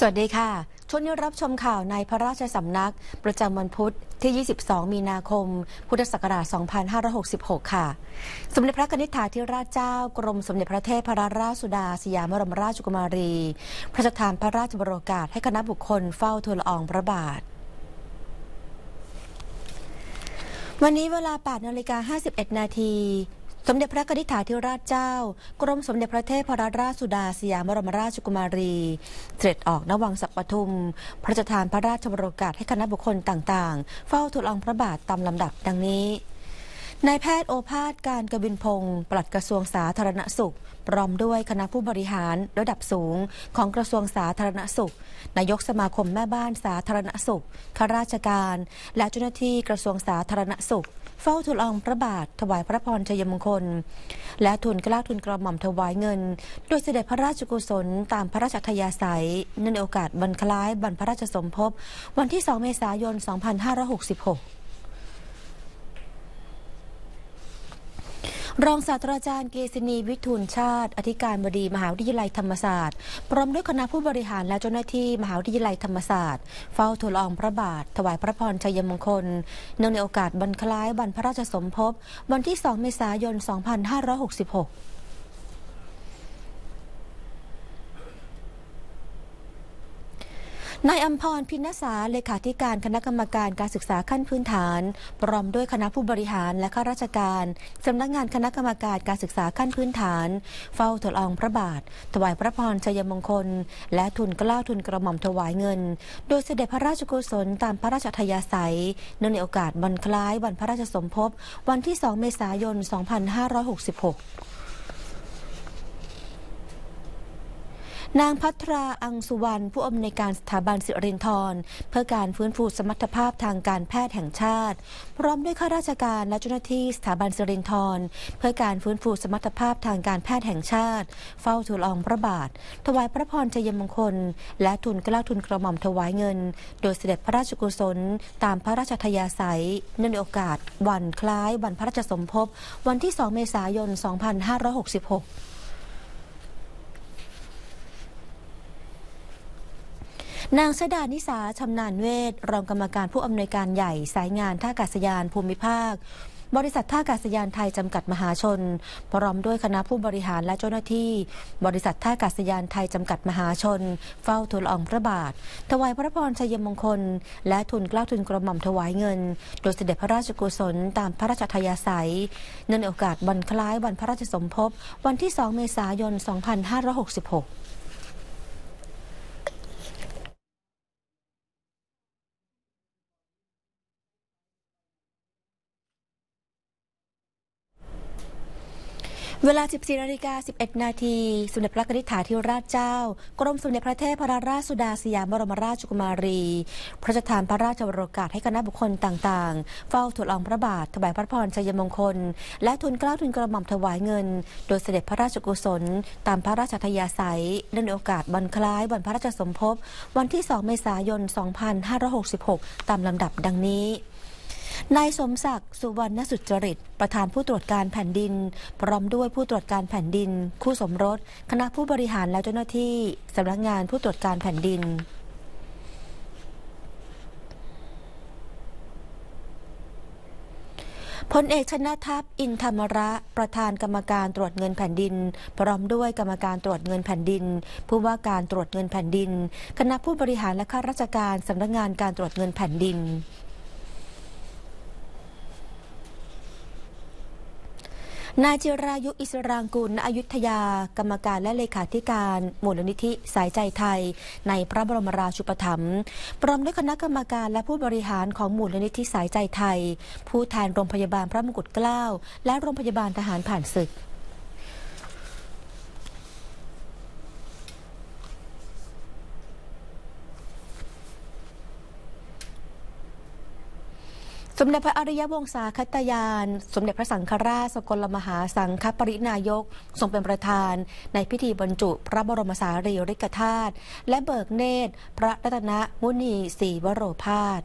สวัสดีค่ะช่วงนี้รับชมข่าวในพระราชสำนัก ประจำวันพุธที่ 22 มีนาคม พุทธศักราช 2566 ค่ะ สมเด็จพระนิิถาธิราชเจ้ากรมสมเด็จพระเทพรราชสุดาสยามบรมราชกุมารี พระราชทานพระราชบรโอกาสให้คณะบุคคลเฝ้าทูลอองพระบาท วันนี้เวลา8นาฬิกา 51 นาทีสมเด็จพระกนิษฐาธิราชเจ้า กรมสมเด็จพระเทพรรัตนราชสุดาสยามบรมราชกุมารีเสด็จออกณวังสัปปทุม พระราชทานพระราชบรโอกาสให้คณะบุคคลต่างๆ เฝ้าทูลองพระบาทตามลำดับดังนี้นายแพทย์โอภาส การกบินพงศ์ปลัดกระทรวงสาธารณสุข พร้อมด้วยคณะผู้บริหาร ระดับสูงของกระทรวงสาธารณสุขนายกสมาคมแม่บ้านสาธารณสุขข้าราชการ และเจ้าหน้าที่กระทรวงสาธารณสุขเฝ้าทูลองพระบาทถวายพระพรชัยมงคล และทูลกล้าทูลกระหม่อมถวายเงิน โดยเสด็จพระราชกุศลตามพระราชธยาศัยในโอกาสบรรคล้ายบรรพราชสมภพวันที่ 2 เมษายน 2566รองศาสตราจารย์เกษณีวิทูลชาติ อธิการบดี มหาวิทยาลัยธรรมศาสตร์ พร้อมด้วยคณะผู้บริหารและเจ้าหน้าที่ มหาวิทยาลัยธรรมศาสตร์ เฝ้าทูลอองพระบาท ถวายพระพรชัยมงคลเนื่องในโอกาสบรรคล้ายบรรพราชสมภพวันที่ 2 เมษายน 2566นายอัมพรพินศาเลขาธิการคณะกรรมการการศึกษาขั้นพื้นฐาน พร้อมด้วยคณะผู้บริหารและข้าราชการสำนักงานคณะกรรมการการศึกษาขั้นพื้นฐาน เฝ้าทูลองพระบาท ถวายพระพรชัยมงคลและทุนกล้าทุนกระหม่อมถวายเงิน โดยเสด็จพระราชกุศลตามพระราชทยาศัยเนื่องในโอกาสวันคล้ายวันพระราชสมภพวันที่2เมษายน 2566นางพัทราอังสุวรรณผู้อำนวยการสถาบันสิรินทรเพื่อการฟื้นฟูสมรรถภาพทางการแพทย์แห่งชาติ พร้อมด้วย ข้าราชการและเจ้าหน้าที่สถาบันสิรินทรเพื่อการฟื้นฟูสมรรถภาพทางการแพทย์แห่งชาติ เฝ้าทูลองพระบาท ถวายพระพรชัยมงคลและทุนกล้าทุนกระหม่อมถวายเงิน โดยเสด็จพระราชกุศลตามพระราชทยาศัยเนื่องในโอกาสวันคล้ายวันพระราชสมภพวันที่ 2 เมษายน 2566นางชดานิสา ชำนาญเวทรองกรรมการผู้อำนวยการใหญ่ สายงานท่าอากาศยานภูมิภาค บริษัทท่าอากาศยานไทยจำกัดมหาชน พร้อมด้วยคณะผู้บริหารและเจ้าหน้าที่ บริษัทท่าอากาศยานไทยจำกัดมหาชน เฝ้าทูลอองพระบาท ถวายพระพรชัยมงคล และทุนกล้าทุนกระหม่อมถวายเงิน โดยเสด็จพระราชกุศลตามพระราชทายาศัย เนื่องในโอกาสวันคล้ายวันพระราชสมภพ วันที่ 2 เมษายน 2566เวลา 14 นาฬิกา11 นาทีสมเด็จพระนิธิถาธิราชเจ้า กรมสมเด็จพระเทพรราชสุดาสยามบรมราชกุมารี พระราชทานพระราชโอกาศให้คณะบุคคลต่าง ๆ เฝ้าวูลองพระบาท ถวายพระพรชัยมงคล และทูลเกล้าทูนกระหม่อมถวายเงิน โดยเสด็จพระราชกุศลตามพระราชธยาศัยเนื่องในโอกาสวันคล้ายวันพระราชสมภพวันที่ 2 เมษายน 2566 ตามลำดับดังนี้นายสมศักดิ์สุวรรณสุจริตประธานผู้ตรวจการแผ่นดิน พร้อมด้วยผู้ตรวจการแผ่นดิน คู่สมรส คณะผู้บริหารและเจ้าหน้าที่สำนักงานผู้ตรวจการแผ่นดิน พลเอกชนะทัพอินธรรมระประธานกรรมการตรวจเงินแผ่นดิน พร้อมด้วยกรรมการตรวจเงินแผ่นดิน ผู้ว่าการตรวจเงินแผ่นดิน คณะผู้บริหารและข้าราชการสำนักงานการตรวจเงินแผ่นดินนายจิรายุอิสรางกุลอยุธยากรรมการและเลขาธิการมูลนิธิสายใจไทย ในพระบรมราชูปถัมภ์พร้อมด้วยคณะกรรมการและผู้บริหารของมูลนิธิสายใจไทย ผู้แทนโรงพยาบาลพระมงกุฎเกล้าและโรงพยาบาลทหารผ่านศึกสมเด็จพระอริยวงศาคตยาน สมเด็จพระสังฆราชสกลมหาสังฆปรินายกทรงเป็นประธานในพิธีบรรจุ พระบรมสารีริกธาตุและเบิกเนตร พระรัตนมุนีศรีวโรพาส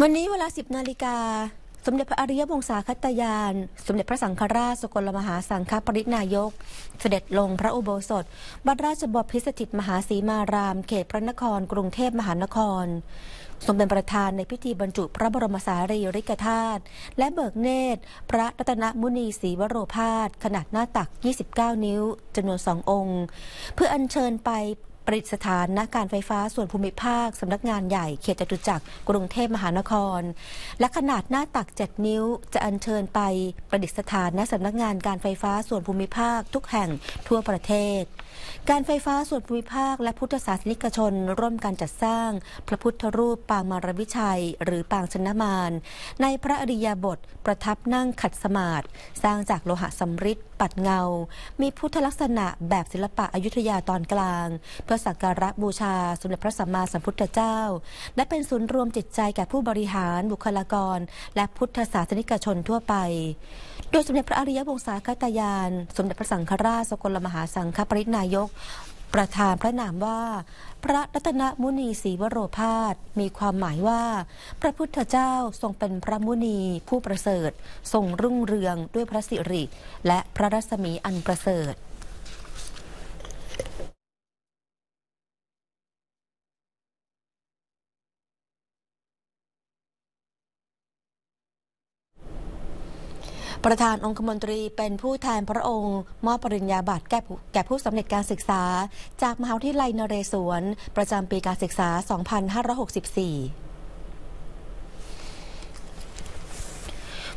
วันนี้เวลา 10นาฬิกาสมเด็จพระอริยวงศาคตยาน สมเด็จพระสังฆราชสกลมหาสังฆปรินายก เสด็จลงพระอุโบสถบัดราชบพิสถิตมหาสีมาราม เขตพระนคร กรุงเทพมหานครทรงเป็นประธานในพิธีบรรจุพระบรมสารีริกธาตุและเบิกเนตร พระรัตนมุนีศรีวโรพาสขนาดหน้าตัก 29 นิ้ว จำนวนสององค์ เพื่ออัญเชิญไปประดิษฐานนัการไฟฟ้าส่วนภูมิภาคสำนักงานใหญ่เขตจตุจักรกรุงเทพมหานคร และขนาดหน้าตัก 7 นิ้วจะอัญเชิญไปประดิษฐานณสำนักงานการไฟฟ้าส่วนภูมิภาคทุกแห่งทั่วประเทศ การไฟฟ้าส่วนภูมิภาคและพุทธศาสนิกชน ร่วมกันจัดสร้างพระพุทธรูปปางมารวิชัย หรือปางชนะมารในพระอริยบท ประทับนั่งขัดสมาธิสร้างจากโลหะสำริดปัดเงา มีพุทธลักษณะแบบศิลปะอายุทยาตอนกลาง เพื่อสักการะบูชา สมเด็จพระสัมมาสัมพุทธเจ้า และเป็นศูนย์รวมจิตใจแก่ผู้บริหาร บุคลากร และพุทธศาสนิกชนทั่วไป โดยสมเด็จพระอริยวงศาคตายาน สมเด็จพระสังฆราชสกลมหาสังฆปรินายกประธานพระนามว่า พระรัตนมุนีศรีวโรพาส มีความหมายว่า พระพุทธเจ้าทรงเป็นพระมุนีผู้ประเสริฐทรงรุ่งเรืองด้วยพระสิริ และพระรัศมีอันประเสริฐประธานองคมนตรี เป็นผู้แทนพระองค์มอบปริญญาบัตรแก่ผู้สำเร็จการศึกษา จากมหาวิทยาลัยนเรศวรประจำปีการศึกษา 2564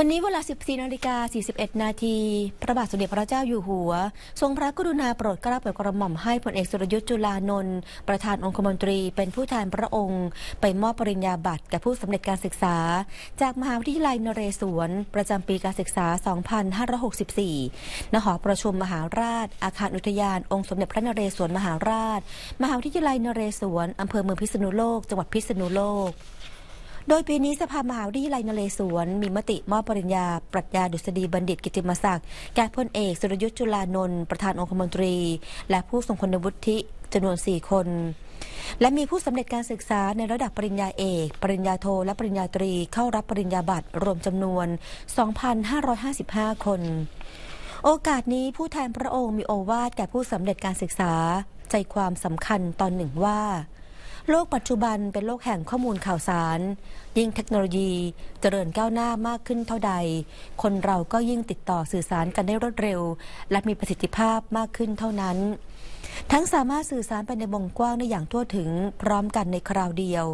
วันนี้เวลา 14นาฬิกา41นาที พระบาทสมเด็จพระเจ้าอยู่หัว ทรงพระกรุณาโปรดเกล้าโปรดกระหม่อมให้พลเอกสุรยุทธ์จุลานนท์ ประธานองคมนตรี เป็นผู้แทนพระองค์ ไปมอบปริญญาบัตรแก่ผู้สำเร็จการศึกษา จากมหาวิทยาลัยนเรศวร ประจำปีการศึกษา 2564 ณ หอประชุมมหาราช อาคารอุทยานองค์สมเด็จพระนเรศวรมหาราช มหาวิทยาลัยนเรศวรอำเภอเมืองพิษณุโลกจังหวัดพิษณุโลกโดยปีนี้สภามหาวิทยาลัยนเรศวร มีมติมอบปริญญาปรัชญาดุษฎีบัณฑิตกิติมศักดิ์แก่พลเอก สุรยุทธ์จุลานนท์ประธานองคมนตรี และผู้ทรงคุณวุฒิจำนวน 4 คน และมีผู้สำเร็จการศึกษาในระดับปริญญาเอก ปริญญาโทและปริญญาตรีเข้ารับปริญญาบัตรรวมจำนวน 2,555 คน โอกาสนี้ผู้แทนพระองค์มีโอวาทแก่ผู้สำเร็จการศึกษา ใจความสำคัญตอนหนึ่งว่าโลกปัจจุบันเป็นโลกแห่งข้อมูลข่าวสาร ยิ่งเทคโนโลยีเจริญก้าวหน้ามากขึ้นเท่าใด คนเราก็ยิ่งติดต่อสื่อสารกันได้รวดเร็ว และมีประสิทธิภาพมากขึ้นเท่านั้น ทั้งสามารถสื่อสารไปในวงกว้างได้อย่างทั่วถึง พร้อมกันในคราวเดียว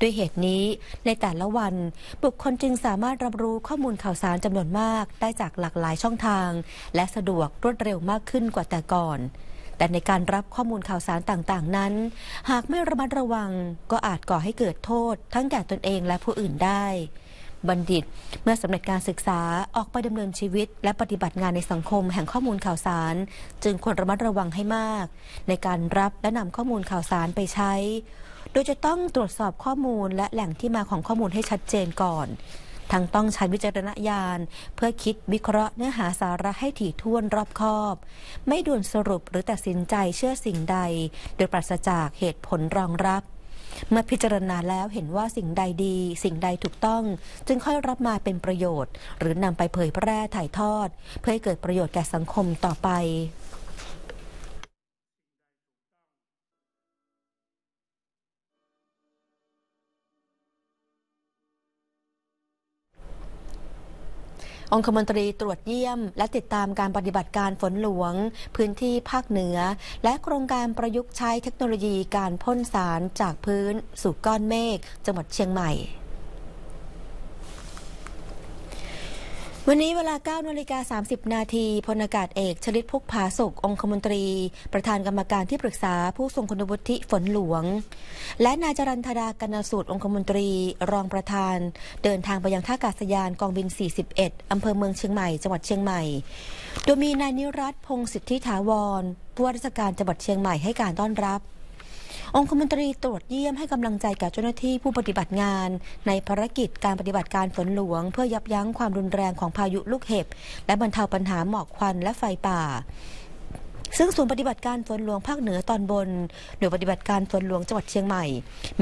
ด้วยเหตุนี้ในแต่ละวันบุคคลจึงสามารถรับรู้ข้อมูลข่าวสารจำนวนมากได้จากหลากหลายช่องทาง และสะดวกรวดเร็วมากขึ้นกว่าแต่ก่อนแต่ในการรับข้อมูลข่าวสารต่างๆนั้น หากไม่ระมัดระวังก็อาจก่อให้เกิดโทษ ทั้งแก่ตนเองและผู้อื่นได้ บัณฑิตเมื่อสำเร็จการศึกษาออกไปดำเนินชีวิต และปฏิบัติงานในสังคมแห่งข้อมูลข่าวสาร จึงควรระมัดระวังให้มาก ในการรับและนำข้อมูลข่าวสารไปใช้ โดยจะต้องตรวจสอบข้อมูลและแหล่งที่มาของข้อมูลให้ชัดเจนก่อนทั้งต้องใช้วิจารณญาณเพื่อคิดวิเคราะห์เนื้อหาสาระให้ถี่ถ้วนรอบคอบ ไม่ด่วนสรุปหรือตัดสินใจเชื่อสิ่งใด โดยปราศจากเหตุผลรองรับ เมื่อพิจารณาแล้วเห็นว่าสิ่งใดดี สิ่งใดถูกต้องจึงค่อยรับมาเป็นประโยชน์ หรือนำไปเผยแพร่ถ่ายทอด เพื่อให้เกิดประโยชน์แก่สังคมต่อไปองคมนตรีตรวจเยี่ยมและติดตามการปฏิบัติการฝนหลวงพื้นที่ภาคเหนือและโครงการประยุกต์ใช้เทคโนโลยีการพ่นสารจากพื้นสู่ก้อนเมฆจังหวัดเชียงใหม่วันนี้เวลา9นาฬิกา30 นาทีพลอากาศเอกชลิตพุกผาสุกองคมนตรี ประธานกรรมการที่ปรึกษาผู้ทรงคุณวุฒิฝนหลวง และนายจรันธดากนสูตรองคมนตรีรองประธาน เดินทางไปยังท่าอากาศยานกองบิน 41 อำเภอเมืองเชียงใหม่จังหวัดเชียงใหม่โดยมีนายนิรัตพงศิทธิถาวรผู้ว่าราชการจังหวัดเชียงใหม่ให้การต้อนรับองคมนตรีตรวจเยี่ยมให้กำลังใจแก่เจ้าหน้าที่ผู้ปฏิบัติงานในภารกิจการปฏิบัติการฝนหลวง เพื่อยับยั้งความรุนแรงของพายุลูกเห็บและบรรเทาปัญหาหมอกควันและไฟป่า ซึ่งส่วนปฏิบัติการฝนหลวงภาคเหนือตอนบนหน่วยปฏิบัติการฝนหลวงจังหวัดเชียงใหม่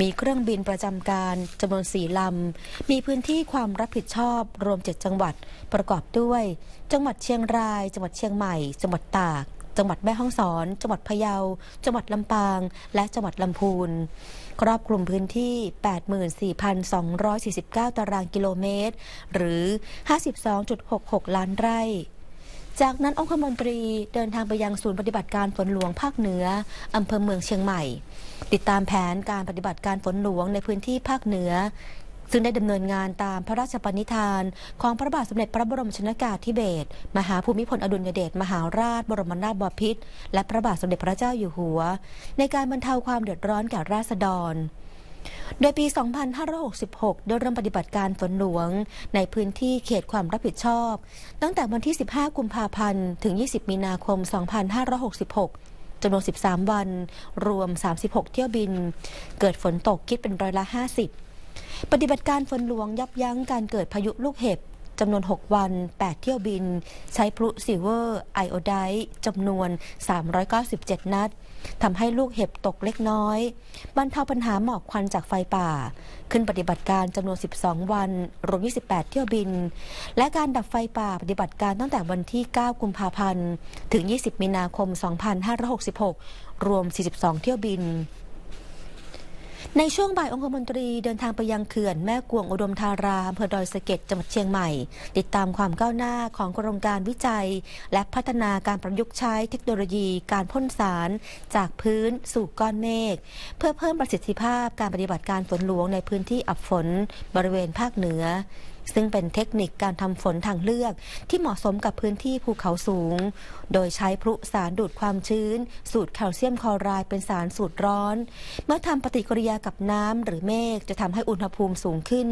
มีเครื่องบินประจำการจำนวนสี่ลำมีพื้นที่ความรับผิดชอบรวมเจ็ดจังหวัด ประกอบด้วยจังหวัดเชียงรายจังหวัดเชียงใหม่จังหวัดตากจังหวัดแม่ฮ่องสอน จังหวัดพะเยา จังหวัดลำปาง และจังหวัดลำพูน ครอบคลุมพื้นที่ 84,249 ตารางกิโลเมตร หรือ 52.66 ล้านไร่ จากนั้นองคมนตรีเดินทางไปยังศูนย์ปฏิบัติการฝนหลวงภาคเหนือ อำเภอเมืองเชียงใหม่ ติดตามแผนการปฏิบัติการฝนหลวงในพื้นที่ภาคเหนือซึ่งได้ดำเนินงานตามพระราชปณิธานของพระบาทสมเด็จพระบรมชนากาธิเบศรมหาภูมิพลอดุลยเดชมหาราช บรมนาถบพิตรและพระบาทสมเด็จพระเจ้าอยู่หัว ในการบรรเทาความเดือดร้อนแก่ราษฎร โดยปี 2566ได้เริ่มปฏิบัติการฝนหลวง ในพื้นที่เขตความรับผิดชอบ ตั้งแต่วันที่ 15 กุมภาพันธ์ถึง 20 มีนาคม 2566จำนวน 13 วัน รวม 36 เที่ยวบิน เกิดฝนตกคิดเป็นร้อยละ 50ปฏิบัติการฝนหลวงยับยั้งการเกิดพายุลูกเห็บจำนวน 6 วัน 8 เที่ยวบิน ใช้พลุซิเวอร์ ไอโอไดจำนวน 397 นัดทำให้ลูกเห็บตกเล็กน้อยบรรเทาปัญหาหมอกควันจากไฟป่า ขึ้นปฏิบัติการจำนวน 12 วัน รวม 28 เที่ยวบิน และการดับไฟป่าปฏิบัติการตั้งแต่วันที่ 9กุมภาพันธ์ถึง 20มีนาคม 2566 รวม 42 เที่ยวบินในช่วงบ่ายองคมนตรีเดินทางไปยังเขื่อนแม่กวงอุดมธาราอำเภอดอยสะเก็ดจังหวัดเชียงใหม่ ติดตามความก้าวหน้าของโครงการวิจัยและพัฒนาการประยุกต์ใช้เทคโนโลยีการพ่นสารจากพื้นสู่ก้อนเมฆเพื่อเพิ่มประสิทธิภาพการปฏิบัติการฝนหลวงในพื้นที่อับฝนบริเวณภาคเหนือซึ่งเป็นเทคนิคการทำฝนทางเลือก ที่เหมาะสมกับพื้นที่ภูเขาสูง โดยใช้พลุสารดูดความชื้น สูตรแคลเซียมคลอไรด์เป็นสารสูตรร้อน เมื่อทำปฏิกิริยากับน้ำหรือเมฆจะทำให้อุณหภูมิสูงขึ้น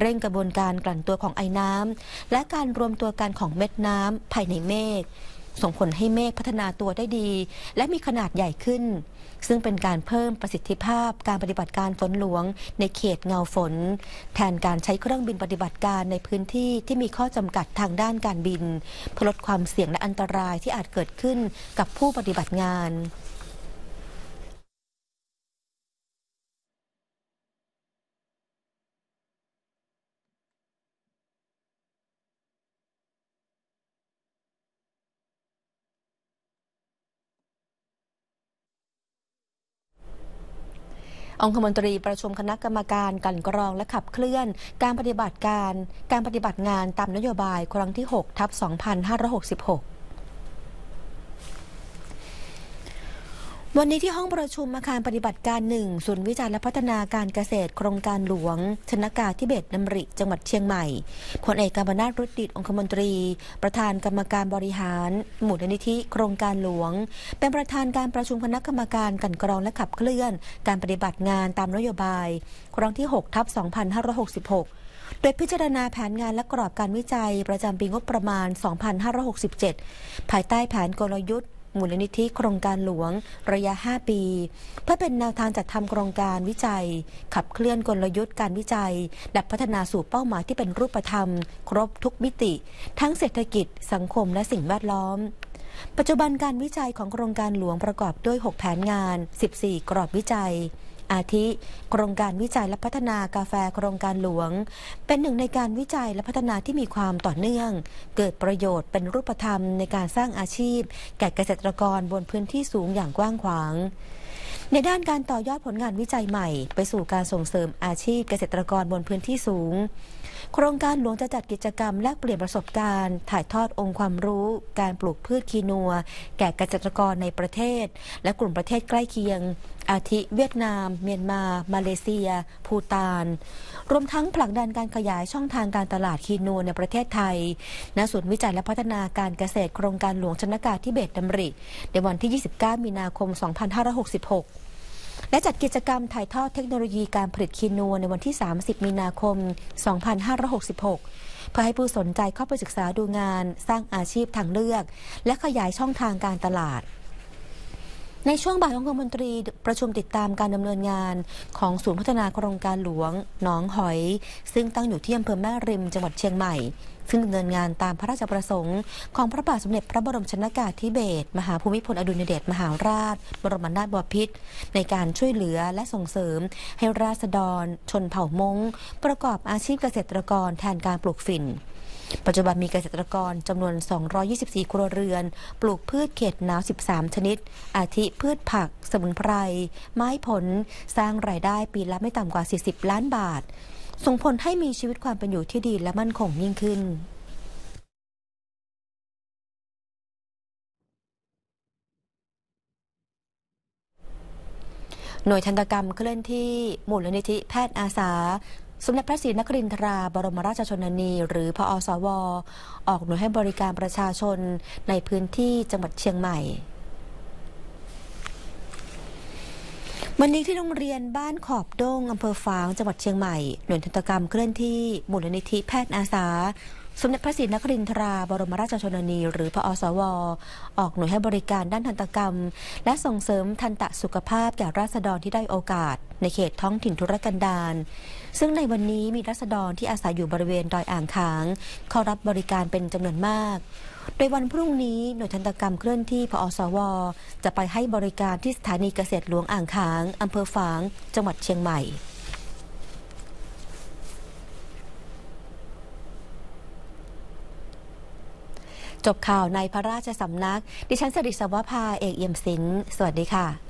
เร่งกระบวนการกลั่นตัวของไอน้ำและการรวมตัวกันของเม็ดน้ำภายในเมฆส่งผลให้เมฆพัฒนาตัวได้ดี และมีขนาดใหญ่ขึ้นซึ่งเป็นการเพิ่มประสิทธิภาพการปฏิบัติการฝนหลวงในเขตเงาฝน แทนการใช้เครื่องบินปฏิบัติการในพื้นที่ที่มีข้อจำกัดทางด้านการบินเพื่อลดความเสี่ยงและอันตรายที่อาจเกิดขึ้นกับผู้ปฏิบัติงานองคมนตรีประชุมคณะกรรมการกันกรองและขับเคลื่อนการปฏิบัติการ การปฏิบัติงานตามนโยบาย ครั้งที่ 6 ทับ 2566วันนี้ที่ห้องประชุมอาคารปฏิบัติการหนึ่งศูนย์วิจัยและพัฒนาการเกษตรโครงการหลวง ชนากาทิเบตนำริจังหวัดเชียงใหม่พลเอกกาบนาตรุดิตองคมนตรี ประธานกรรมการบริหารหมู่นิธิโครงการหลวง เป็นประธานการประชุมคณะกรรมการกันกรองและขับเคลื่อนการปฏิบัติงานตามนโยบาย ครั้งที่6ทับ2566 โดยพิจารณาแผนงานและกรอบการวิจัยประจำปีงบประมาณ 2567 ภายใต้แผนกลยุทธ์มูลนิธิโครงการหลวง ระยะ 5 ปี เพื่อเป็นแนวทางจัดทำโครงการวิจัย ขับเคลื่อนกลยุทธ์การวิจัย และพัฒนาสู่เป้าหมายที่เป็นรูปธรรม ครบทุกมิติ ทั้งเศรษฐกิจ สังคมและสิ่งแวดล้อม ปัจจุบันการวิจัยของโครงการหลวงประกอบด้วย 6 แผนงาน 14 กรอบวิจัยอาทิ โครงการวิจัยและพัฒนากาแฟ โครงการหลวง เป็นหนึ่งในการวิจัยและพัฒนาที่มีความต่อเนื่อง เกิดประโยชน์เป็นรูปธรรมในการสร้างอาชีพ แก่เกษตรกรบนพื้นที่สูงอย่างกว้างขวาง ในด้านการต่อยอดผลงานวิจัยใหม่ ไปสู่การส่งเสริมอาชีพเกษตรกรบนพื้นที่สูง โครงการหลวงจะจัดกิจกรรม แลกเปลี่ยนประสบการณ์ ถ่ายทอดองค์ความรู้การปลูกพืชคีนัวแก่เกษตรกรในประเทศ และกลุ่มประเทศใกล้เคียงอาทิเวียดนาม เมียนมา มาเลเซียพูตาน รวมทั้งผลักดันการขยายช่องทางการตลาดคีนูในประเทศไทยณศูนย์วิจัยและพัฒนาการเกษตรโครงการหลวงชนากาธิเบตดัมริ ในวันที่ 29 มีนาคม 2566 และจัดกิจกรรมถ่ายทอดเทคโนโลยีการผลิตคีนูในวันที่ 30 มีนาคม 2566 เพื่อให้ผู้สนใจเข้าไปศึกษาดูงาน สร้างอาชีพทางเลือก และขยายช่องทางการตลาดในช่วงบ่ายองค์กรมนตรีประชุมติดตามการดำเนินงานของศูนย์พัฒนาโครงการหลวง หนองหอย ซึ่งตั้งอยู่ที่อำเภอแม่ริมจังหวัดเชียงใหม่ ซึ่งดำเนินงานตามพระราชประสงค์ ของพระบาทสมเด็จ พระบรมชนากาธิเบศรมหาภูมิพลอดุลยเดชมหาราช บรมนาถบพิตรในการช่วยเหลือและส่งเสริม ให้ราษฎร ชนเผ่ามงประกอบอาชีพเกษตรกรแทนการปลูกฝิ่นปัจจุบันมีเกษตรกรจำนวน 224ครัวเรือน ปลูกพืชเขตหนาว 13 ชนิด อาทิ พืชผัก สมุนไพร ไม้ผลสร้างรายได้ปีละไม่ต่ำกว่า 40 ล้านบาท ส่งผลให้มีชีวิตความเป็นอยู่ที่ดีและมั่นคงยิ่งขึ้น หน่วยทันตกรรมเคลื่อนที่มูลนิธิแพทย์อาสาสมเด็จพระศรีนครินทราบรมราชชนนีหรือพออสวออกหน่วยให้บริการประชาชนในพื้นที่จังหวัดเชียงใหม่ วันนี้ที่โรงเรียนบ้านขอบดงอำเภอฟางจังหวัดเชียงใหม่หน่วยทันตกรรมเคลื่อนที่มูลนิธิแพทย์อาสาสมเด็จพระศรีนครินทราบรมราชชนนี หรือพออสวออกหน่วยให้บริการด้านทันตกรรม และส่งเสริมทันตสุขภาพแก่ราษฎรที่ได้โอกาส ในเขตท้องถิ่นธุรกันดารซึ่งในวันนี้มีรัษฎรที่อาศัยอยู่บริเวณ ดอยอ่างขาง เข้ารับบริการเป็นจำนวนมาก โดยวันพรุ่งนี้หน่วยทันตกรรมเคลื่อนที่พอสวจะไปให้บริการที่สถานีเกษตรหลวงอ่างขางอำเภอฝาง จังหวัดเชียงใหม่ จบข่าวในพระราชสำนัก ดิฉันสิริสวภาเอกเอี่ยมศิลป์สวัสดีค่ะ